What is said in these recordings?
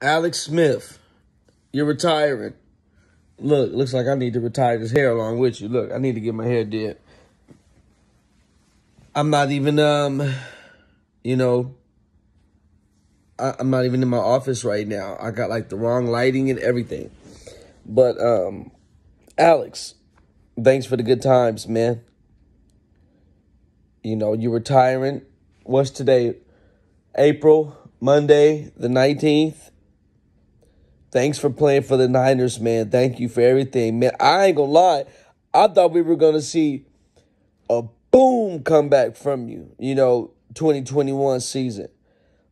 Alex Smith, you're retiring. Look, looks like I need to retire this hair along with you. Look, I need to get my hair did. I'm not even, um, you know, I, am not even in my office right now. I got like the wrong lighting and everything. But, um, Alex, thanks for the good times, man. You know, you're retiring. What's today? April, Monday, the 19th. Thanks for playing for the Niners, man. Thank you for everything, man. I ain't gonna lie. I thought we were gonna see a boom comeback from you, you know, 2021 season.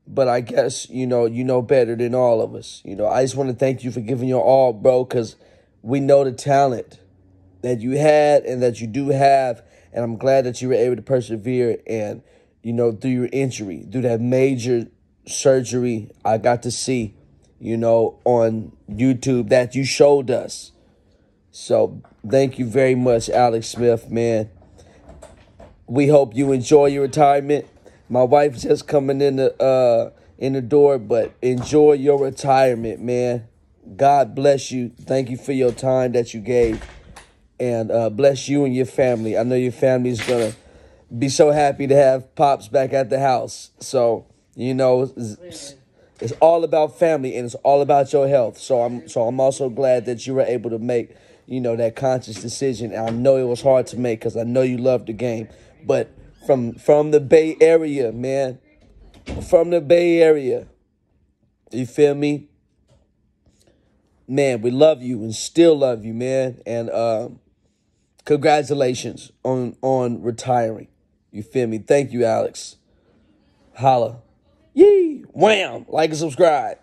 But I guess, you know, you know better than all of us. You know, I just want to thank you for giving your all, bro, because we know the talent that you had and that you do have. And I'm glad that you were able to persevere and, you know, through your injury, through that major surgery, I got to see you know, on YouTube that you showed us. So thank you very much, Alex Smith, man. We hope you enjoy your retirement. My wife's just coming in the uh in the door, but enjoy your retirement, man. God bless you. Thank you for your time that you gave. And uh, bless you and your family. I know your family's gonna be so happy to have Pops back at the house. So, you know, it's all about family and it's all about your health. So I'm so I'm also glad that you were able to make, you know, that conscious decision. And I know it was hard to make because I know you love the game. But from from the Bay Area, man. From the Bay Area. You feel me? Man, we love you and still love you, man. And um congratulations on on retiring. You feel me? Thank you, Alex. Holla. Yee! Wham! Like and subscribe.